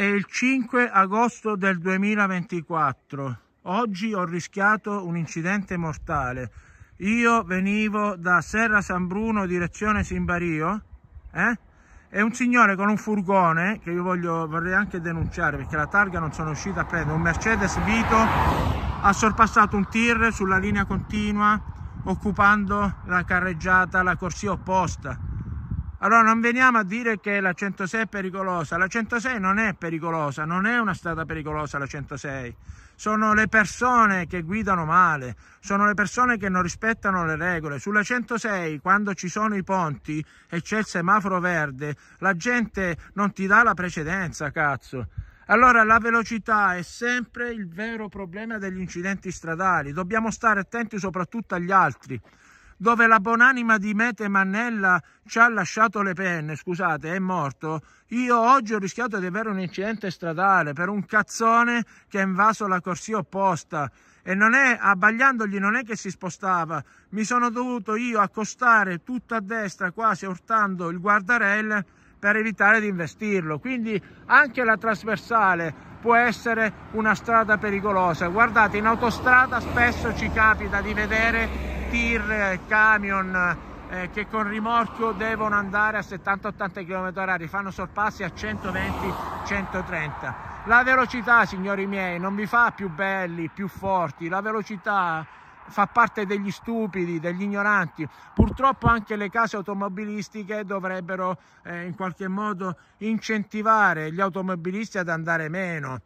È il 5 agosto del 2024. Oggi ho rischiato un incidente mortale. Io venivo da Serra San Bruno, direzione Simbario, eh? e un signore con un furgone, che io voglio, vorrei anche denunciare perché la targa non sono riuscito a prendere, un Mercedes Vito ha sorpassato un tir sulla linea continua occupando la carreggiata, la corsia opposta. Allora non veniamo a dire che la 106 è pericolosa, la 106 non è pericolosa, non è una strada pericolosa la 106, sono le persone che guidano male, sono le persone che non rispettano le regole. Sulla 106 quando ci sono i ponti e c'è il semaforo verde la gente non ti dà la precedenza, cazzo. Allora la velocità è sempre il vero problema degli incidenti stradali, dobbiamo stare attenti soprattutto agli altri dove la buonanima di Mete Mannella ci ha lasciato le penne, scusate, è morto, io oggi ho rischiato di avere un incidente stradale per un cazzone che ha invaso la corsia opposta e non è, abbagliandogli non è che si spostava, mi sono dovuto io accostare tutto a destra quasi urtando il guardarelle per evitare di investirlo, quindi anche la trasversale può essere una strada pericolosa. Guardate, in autostrada spesso ci capita di vedere tir, eh, camion eh, che con rimorchio devono andare a 70-80 km h fanno sorpassi a 120-130 la velocità signori miei non vi fa più belli, più forti la velocità fa parte degli stupidi, degli ignoranti. Purtroppo anche le case automobilistiche dovrebbero eh, in qualche modo incentivare gli automobilisti ad andare meno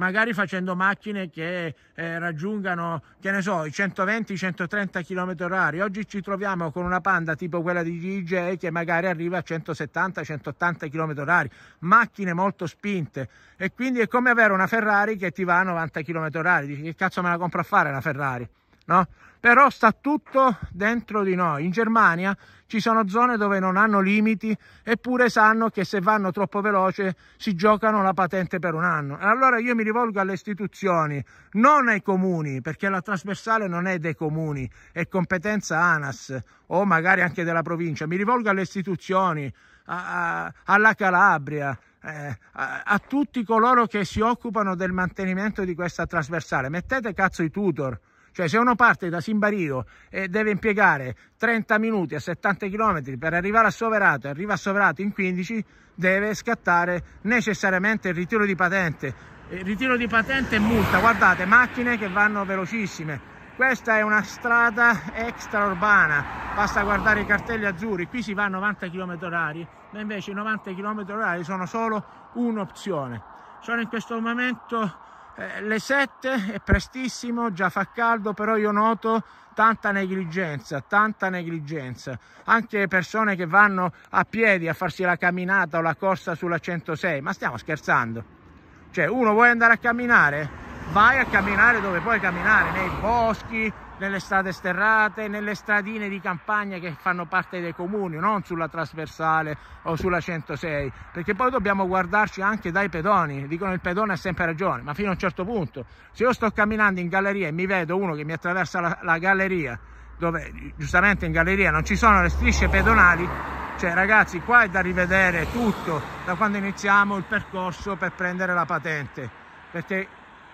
magari facendo macchine che eh, raggiungano, che ne so, i 120-130 km h Oggi ci troviamo con una Panda tipo quella di DJ che magari arriva a 170-180 km h macchine molto spinte e quindi è come avere una Ferrari che ti va a 90 km h Dici che cazzo me la compro a fare la Ferrari? no? Però sta tutto dentro di noi. In Germania ci sono zone dove non hanno limiti eppure sanno che se vanno troppo veloce si giocano la patente per un anno. Allora io mi rivolgo alle istituzioni, non ai comuni, perché la trasversale non è dei comuni, è competenza ANAS o magari anche della provincia. Mi rivolgo alle istituzioni, a, a, alla Calabria, eh, a, a, tutti coloro che si occupano del mantenimento di questa trasversale. Mettete cazzo i tutor, cioè se uno parte da Simbario e deve impiegare 30 minuti a 70 km per arrivare a Soverato e arriva a Soverato in 15, deve scattare necessariamente il ritiro di patente. Il ritiro di patente e multa, guardate, macchine che vanno velocissime. Questa è una strada extraurbana, basta guardare i cartelli azzurri, qui si va a 90 km h ma invece i 90 km h sono solo un'opzione. Sono in questo momento eh, le 7 è prestissimo, già fa caldo, però io noto tanta negligenza, tanta negligenza. Anche persone che vanno a piedi a farsi la camminata o la corsa sulla 106, ma stiamo scherzando. Cioè, uno vuoi andare a camminare? Vai a camminare dove puoi camminare, nei boschi, nelle strade sterrate, nelle stradine di campagna che fanno parte dei comuni, non sulla trasversale o sulla 106, perché poi dobbiamo guardarci anche dai pedoni, dicono il pedone ha sempre ragione, ma fino a un certo punto, se io sto camminando in galleria e mi vedo uno che mi attraversa la, la galleria, dove giustamente in galleria non ci sono le strisce pedonali, cioè ragazzi qua è da rivedere tutto da quando iniziamo il percorso per prendere la patente, perché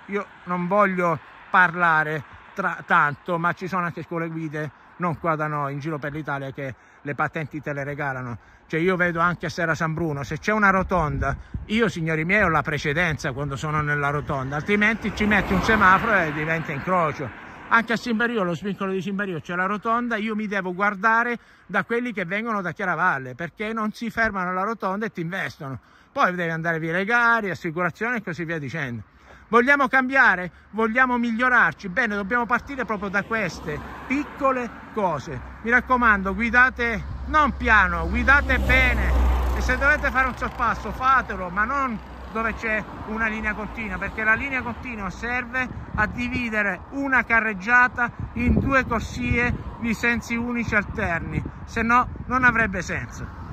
io non voglio parlare tra, tanto, ma ci sono anche scuole guide, non qua da noi, in giro per l'Italia, che le patenti te le regalano. Cioè io vedo anche a Sera San Bruno, se c'è una rotonda, io signori miei ho la precedenza quando sono nella rotonda, altrimenti ci metti un semaforo e diventa incrocio. Anche a Simbario, lo svincolo di Simbario, c'è la rotonda, io mi devo guardare da quelli che vengono da Chiaravalle, perché non si fermano alla rotonda e ti investono. Poi devi andare via le gare, assicurazione e così via dicendo. Vogliamo cambiare? Vogliamo migliorarci? Bene, dobbiamo partire proprio da queste piccole cose. Mi raccomando, guidate non piano, guidate bene. E se dovete fare un sorpasso, fatelo, ma non dove c'è una linea continua, perché la linea continua serve a dividere una carreggiata in due corsie di sensi unici alterni, se no non avrebbe senso.